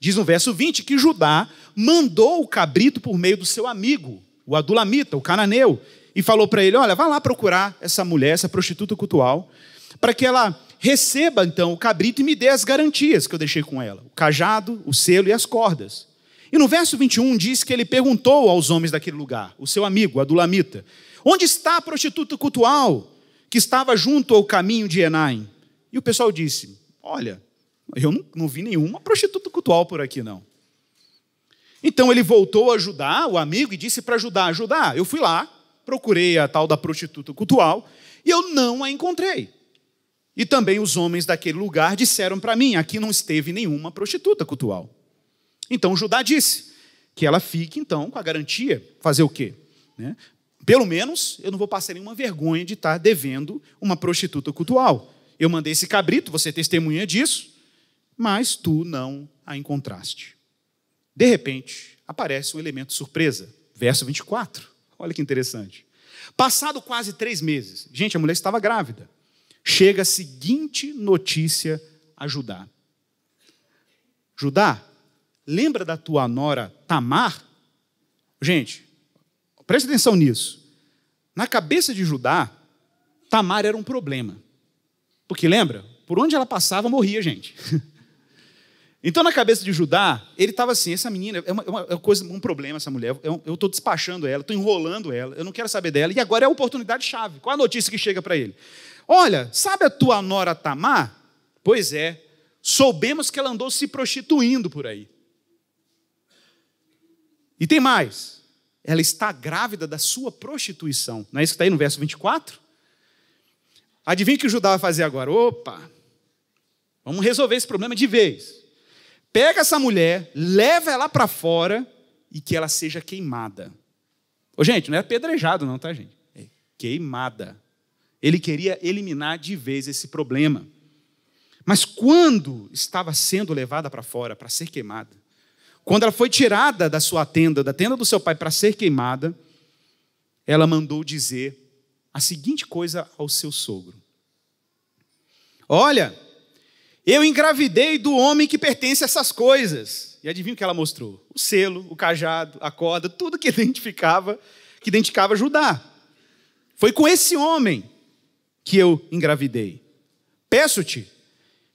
Diz no verso 20 que Judá mandou o cabrito por meio do seu amigo, o adulamita, o cananeu, e falou para ele: Olha, vá lá procurar essa mulher, essa prostituta cultual, para que ela receba então o cabrito e me dê as garantias que eu deixei com ela: o cajado, o selo e as cordas. E no verso 21 diz que ele perguntou aos homens daquele lugar, o seu amigo, o adulamita: Onde está a prostituta cultual? que estava junto ao caminho de Enaim. E o pessoal disse: Olha, eu não, não vi nenhuma prostituta cultual por aqui, não. Então ele voltou a Judá, o amigo, e disse para Judá: Judá, eu fui lá, procurei a tal da prostituta cultual e eu não a encontrei. E também os homens daquele lugar disseram para mim: aqui não esteve nenhuma prostituta cultual. Então Judá disse que ela fique então com a garantia, fazer o quê? Né? Pelo menos eu não vou passar nenhuma vergonha de estar devendo uma prostituta cultual. Eu mandei esse cabrito, você é testemunha disso, mas tu não a encontraste. De repente, aparece um elemento surpresa. Verso 24. Olha que interessante. Passado quase três meses, gente, a mulher estava grávida. Chega a seguinte notícia a Judá: Judá, lembra da tua nora Tamar? Gente, Preste atenção nisso. Na cabeça de Judá, Tamar era um problema. Porque lembra? Por onde ela passava, morria gente. Então, na cabeça de Judá, ele estava assim: essa menina é, é uma, é uma, coisa, um problema, essa mulher. Eu estou despachando ela, estou enrolando ela, eu não quero saber dela. E agora é a oportunidade chave. Qual a notícia que chega para ele? Olha, sabe a tua nora Tamar? Pois é, soubemos que ela andou se prostituindo por aí. E tem mais ela está grávida da sua prostituição. Não é isso que está aí no verso 24? Adivinha o que o Judá vai fazer agora? Opa, vamos resolver esse problema de vez. Pega essa mulher, leva ela para fora e que ela seja queimada. Ô, gente, não é apedrejado, não, tá, gente? É queimada. Ele queria eliminar de vez esse problema. Mas quando estava sendo levada para fora para ser queimada, quando ela foi tirada da sua tenda, da tenda do seu pai, para ser queimada, ela mandou dizer a seguinte coisa ao seu sogro: Olha, eu engravidei do homem que pertence a essas coisas. E adivinha o que ela mostrou? O selo, o cajado, a corda, tudo que identificava, que identificava Judá. Foi com esse homem que eu engravidei. Peço-te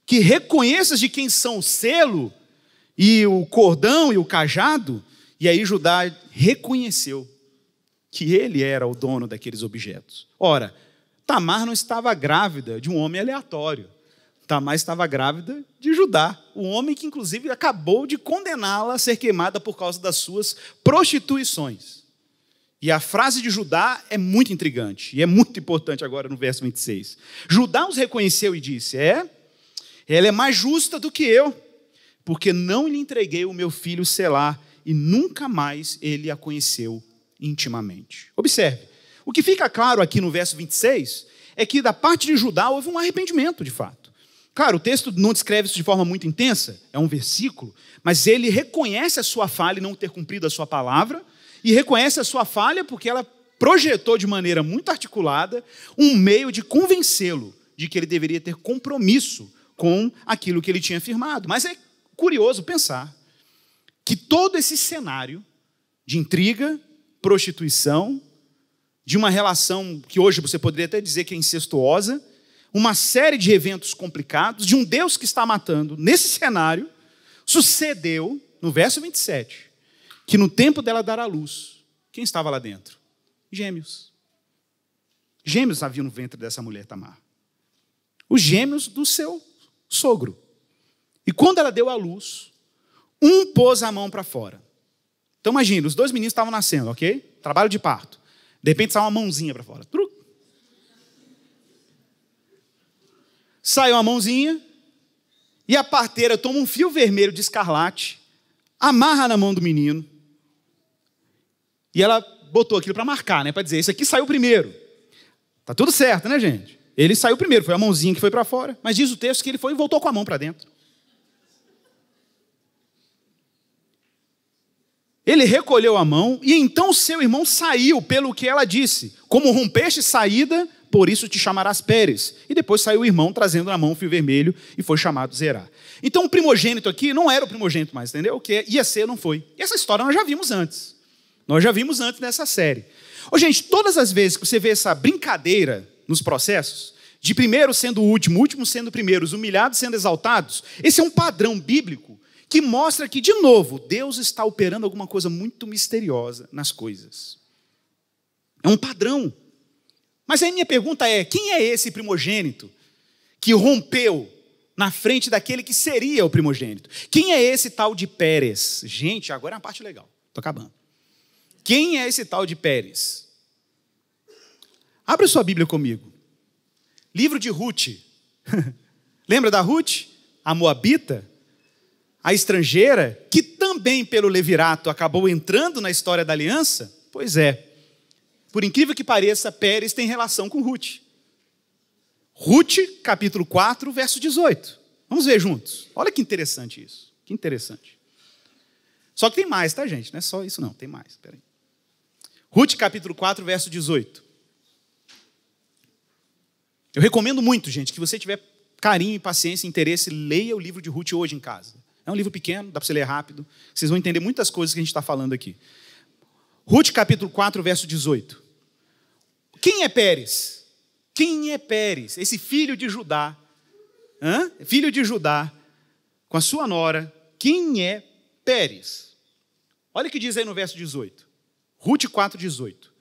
que reconheças de quem são o selo e o cordão e o cajado, e aí Judá reconheceu que ele era o dono daqueles objetos. Ora, Tamar não estava grávida de um homem aleatório. Tamar estava grávida de Judá, o homem que, inclusive, acabou de condená-la a ser queimada por causa das suas prostituições. E a frase de Judá é muito intrigante e é muito importante agora no verso 26. Judá os reconheceu e disse: É, ela é mais justa do que eu, porque não lhe entreguei o meu filho Selá, e nunca mais ele a conheceu intimamente. Observe, o que fica claro aqui no verso 26 é que da parte de Judá houve um arrependimento de fato. Claro, o texto não descreve isso de forma muito intensa, é um versículo, mas ele reconhece a sua falha em não ter cumprido a sua palavra, e reconhece a sua falha porque ela projetou de maneira muito articulada um meio de convencê-lo de que ele deveria ter compromisso com aquilo que ele tinha afirmado. Mas é curioso pensar que todo esse cenário de intriga, prostituição, de uma relação que hoje você poderia até dizer que é incestuosa, uma série de eventos complicados, de um Deus que está matando, nesse cenário, sucedeu, no verso 27, que no tempo dela dar à luz, quem estava lá dentro? Gêmeos. Gêmeos havia no ventre dessa mulher Tamar. Os gêmeos do seu sogro. E quando ela deu à luz, um pôs a mão para fora. Então imagina, os dois meninos estavam nascendo, ok? Trabalho de parto. De repente sai uma mãozinha para fora. Truc. Saiu uma mãozinha e a parteira toma um fio vermelho de escarlate, amarra na mão do menino e ela botou aquilo para marcar, né? Para dizer, isso aqui saiu primeiro. Tá tudo certo, né, gente? Ele saiu primeiro, foi a mãozinha que foi para fora. Mas diz o texto que ele foi e voltou com a mão para dentro. Ele recolheu a mão e então seu irmão saiu pelo que ela disse. Como rompeste saída, por isso te chamarás Pérez. E depois saiu o irmão trazendo na mão o fio vermelho e foi chamado Zerá. Então o primogênito aqui não era o primogênito mais, entendeu? O que ia ser não foi. E essa história nós já vimos antes. Nós já vimos antes nessa série. Ô, gente, todas as vezes que você vê essa brincadeira nos processos, de primeiro sendo o último, último sendo primeiro, os humilhados sendo exaltados, esse é um padrão bíblico que mostra que, de novo, Deus está operando alguma coisa muito misteriosa nas coisas. É um padrão. Mas aí minha pergunta é: quem é esse primogênito que rompeu na frente daquele que seria o primogênito? Quem é esse tal de Pérez? Gente, agora é a parte legal, estou acabando. Quem é esse tal de Pérez? Abra sua Bíblia comigo. Livro de Ruth. Lembra da Ruth? A Moabita? a estrangeira, que também pelo levirato acabou entrando na história da aliança? Pois é. Por incrível que pareça, Pérez tem relação com Ruth. Ruth, capítulo 4, verso 18. Vamos ver juntos. Olha que interessante isso. Que interessante. Só que tem mais, tá, gente? Não é só isso, não. Tem mais. Ruth, capítulo 4, verso 18. Eu recomendo muito, gente, que você tiver carinho e paciência e interesse, leia o livro de Ruth hoje em casa. É um livro pequeno, dá para você ler rápido. Vocês vão entender muitas coisas que a gente está falando aqui. Ruth capítulo 4, verso 18. Quem é Pérez? Quem é Pérez? Esse filho de Judá. Hã? Filho de Judá, com a sua nora. Quem é Pérez? Olha o que diz aí no verso 18. Ruth 4, 18.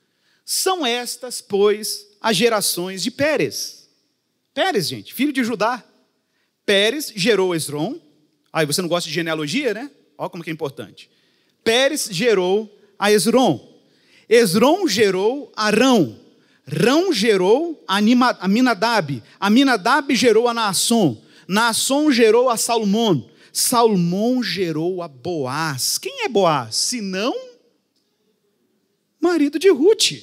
São estas, pois, as gerações de Pérez. Pérez, gente, filho de Judá. Pérez gerou Esrom, Aí ah, você não gosta de genealogia, né? Olha como que é importante. Pérez gerou a Esron. Esron gerou Arão. Rão gerou a Aminadab. Aminadab gerou a Naasson. Naasson gerou a Salomão. Salomão gerou a Boaz. Quem é Boaz? Senão, marido de Ruth.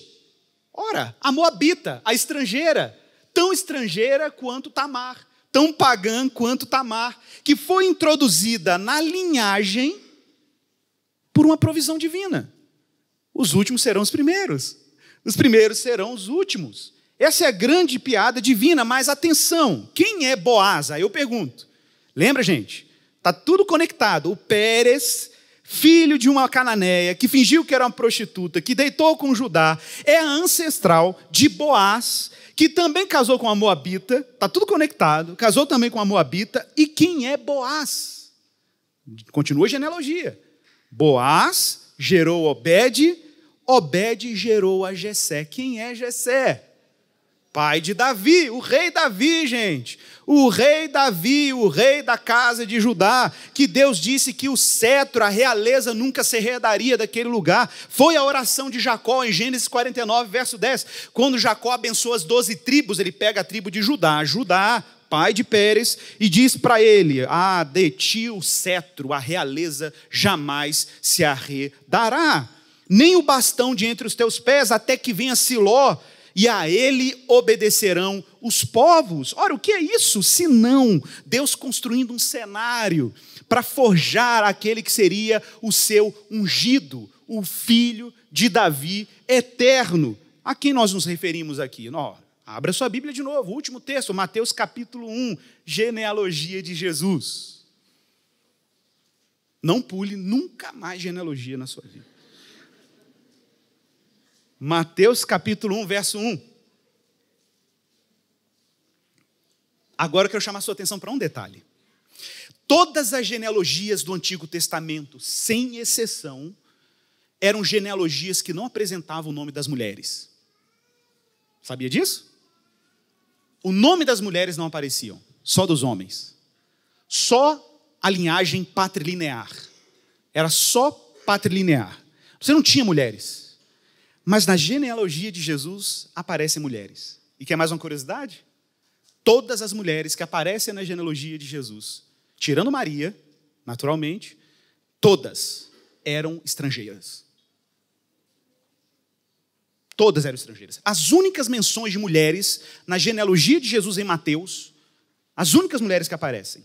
Ora, a Moabita, a estrangeira, tão estrangeira quanto Tamar tão pagã quanto Tamar, que foi introduzida na linhagem por uma provisão divina. Os últimos serão os primeiros, os primeiros serão os últimos. Essa é a grande piada divina, mas atenção, quem é Boaz? Aí eu pergunto. Lembra, gente? Está tudo conectado. O Pérez filho de uma cananeia, que fingiu que era uma prostituta, que deitou com Judá, é ancestral de Boaz, que também casou com a Moabita, está tudo conectado, casou também com a Moabita, e quem é Boaz? Continua a genealogia. Boaz gerou Obed, Obed gerou a Jessé. Quem é Jessé? Pai de Davi, o rei Davi, gente. O rei Davi, o rei da casa de Judá, que Deus disse que o cetro, a realeza nunca se herdaria daquele lugar. Foi a oração de Jacó em Gênesis 49, verso 10. Quando Jacó abençoa as doze tribos, ele pega a tribo de Judá, Judá, pai de Pérez, e diz para ele: Ah, de ti o cetro, a realeza jamais se arredará, nem o bastão de entre os teus pés, até que venha Siló e a ele obedecerão os povos. Ora, o que é isso Se não Deus construindo um cenário para forjar aquele que seria o seu ungido, o filho de Davi eterno? A quem nós nos referimos aqui? Não. abra sua Bíblia de novo, último texto, Mateus capítulo 1, genealogia de Jesus. Não pule nunca mais genealogia na sua vida. Mateus capítulo 1, verso 1. Agora eu quero chamar a sua atenção para um detalhe. Todas as genealogias do Antigo Testamento, sem exceção, eram genealogias que não apresentavam o nome das mulheres. Sabia disso? O nome das mulheres não apareciam, só dos homens. Só a linhagem patrilinear. Era só patrilinear. Você não tinha mulheres. Mas na genealogia de Jesus aparecem mulheres. E quer mais uma curiosidade? Todas as mulheres que aparecem na genealogia de Jesus, tirando Maria, naturalmente, todas eram estrangeiras. Todas eram estrangeiras. As únicas menções de mulheres na genealogia de Jesus em Mateus, as únicas mulheres que aparecem,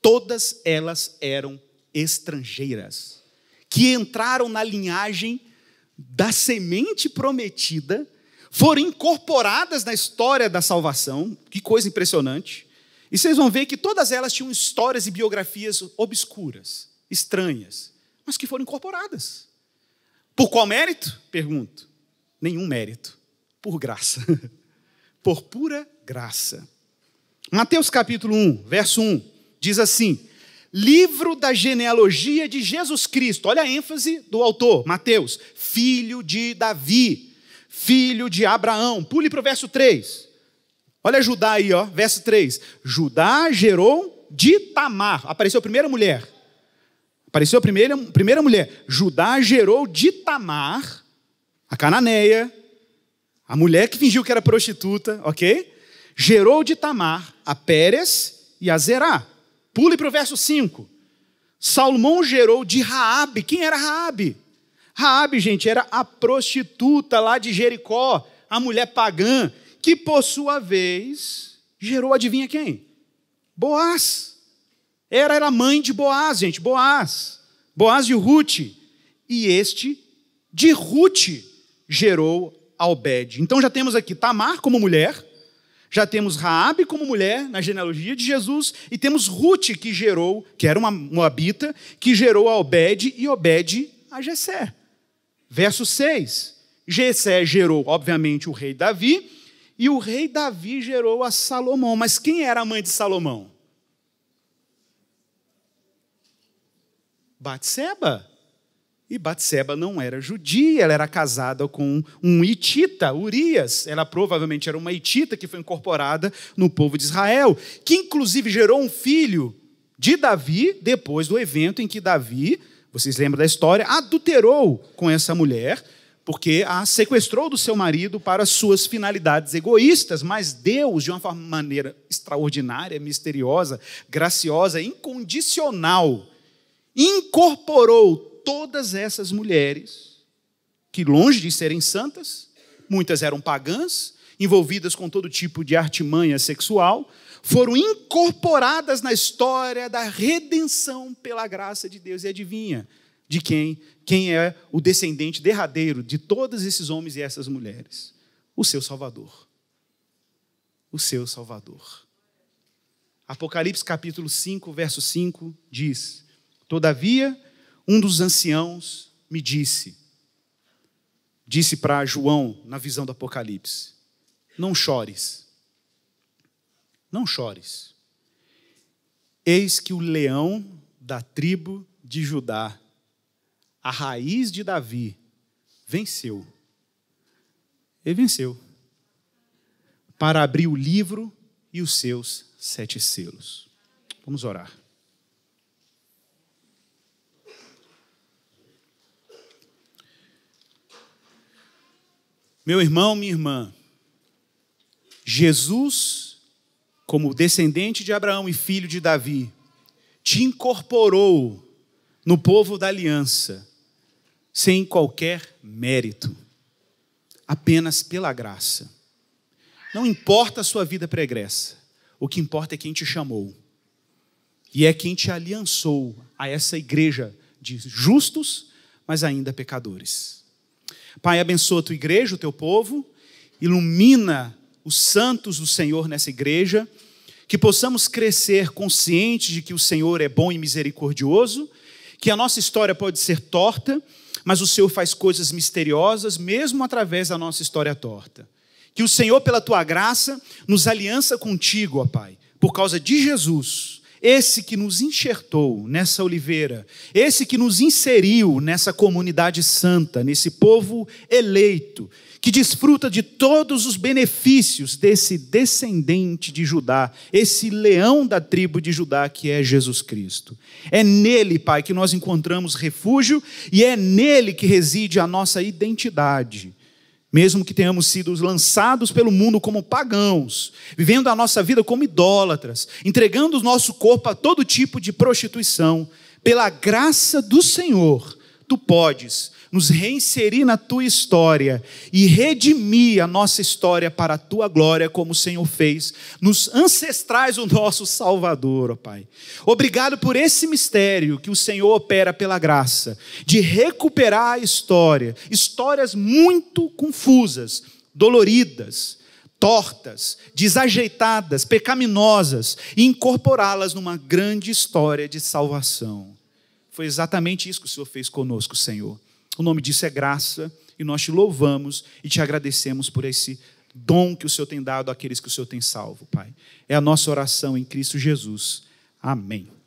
todas elas eram estrangeiras, que entraram na linhagem da semente prometida foram incorporadas na história da salvação. Que coisa impressionante. E vocês vão ver que todas elas tinham histórias e biografias obscuras, estranhas, mas que foram incorporadas. Por qual mérito? Pergunto. Nenhum mérito. Por graça. Por pura graça. Mateus capítulo 1, verso 1, diz assim: livro da genealogia de Jesus Cristo. Olha a ênfase do autor, Mateus, filho de Davi, filho de Abraão. Pule para o verso 3. Olha Judá aí, ó, verso 3. Judá gerou de Tamar. Apareceu a primeira mulher. Apareceu a primeira, primeira mulher. Judá gerou de Tamar, a cananeia, a mulher que fingiu que era prostituta, ok? Gerou de Tamar a Pérez e a Zerá. Pule para o verso 5. Salomão gerou de Raabe. Quem era Raabe? Raabe, gente, era a prostituta lá de Jericó, a mulher pagã, que por sua vez gerou, adivinha quem? Boaz. Era, era mãe de Boaz, gente, Boaz. Boaz de Ruth. E este, de Ruth, gerou Albed. Então já temos aqui Tamar como mulher, já temos Raabe como mulher na genealogia de Jesus e temos Ruth que gerou, que era uma moabita, que gerou a Obed e Obed a Jessé. Verso 6. Jessé gerou, obviamente, o rei Davi e o rei Davi gerou a Salomão. Mas quem era a mãe de Salomão? Batseba. E Batseba não era judia, ela era casada com um hitita, Urias. Ela provavelmente era uma hitita que foi incorporada no povo de Israel, que inclusive gerou um filho de Davi depois do evento em que Davi, vocês lembram da história, adulterou com essa mulher, porque a sequestrou do seu marido para suas finalidades egoístas, mas Deus, de uma maneira extraordinária, misteriosa, graciosa, incondicional, incorporou todas essas mulheres, que longe de serem santas, muitas eram pagãs, envolvidas com todo tipo de artimanha sexual, foram incorporadas na história da redenção pela graça de Deus. E adivinha de quem? Quem é o descendente derradeiro de todos esses homens e essas mulheres? O seu Salvador. O seu Salvador. Apocalipse capítulo 5, verso 5 diz: Todavia um dos anciãos me disse, disse para João na visão do Apocalipse: Não chores, não chores. Eis que o leão da tribo de Judá, a raiz de Davi, venceu. Ele venceu. Para abrir o livro e os seus sete selos. Vamos orar. Meu irmão, minha irmã, Jesus, como descendente de Abraão e filho de Davi, te incorporou no povo da aliança, sem qualquer mérito, apenas pela graça. Não importa a sua vida pregressa, o que importa é quem te chamou. E é quem te aliançou a essa igreja de justos, mas ainda pecadores. Pai, abençoa a tua igreja, o teu povo, ilumina os santos do Senhor nessa igreja, que possamos crescer conscientes de que o Senhor é bom e misericordioso, que a nossa história pode ser torta, mas o Senhor faz coisas misteriosas, mesmo através da nossa história torta. Que o Senhor, pela tua graça, nos aliança contigo, ó Pai, por causa de Jesus esse que nos enxertou nessa oliveira, esse que nos inseriu nessa comunidade santa, nesse povo eleito, que desfruta de todos os benefícios desse descendente de Judá, esse leão da tribo de Judá que é Jesus Cristo. É nele, Pai, que nós encontramos refúgio e é nele que reside a nossa identidade mesmo que tenhamos sido lançados pelo mundo como pagãos, vivendo a nossa vida como idólatras, entregando o nosso corpo a todo tipo de prostituição, pela graça do Senhor, tu podes nos reinserir na tua história e redimir a nossa história para a tua glória, como o Senhor fez nos ancestrais, o nosso Salvador, ó Pai. Obrigado por esse mistério que o Senhor opera pela graça, de recuperar a história, histórias muito confusas, doloridas, tortas, desajeitadas, pecaminosas, e incorporá-las numa grande história de salvação. Foi exatamente isso que o Senhor fez conosco, Senhor. O nome disso é graça, e nós te louvamos e te agradecemos por esse dom que o Senhor tem dado àqueles que o Senhor tem salvo, Pai. É a nossa oração em Cristo Jesus. Amém.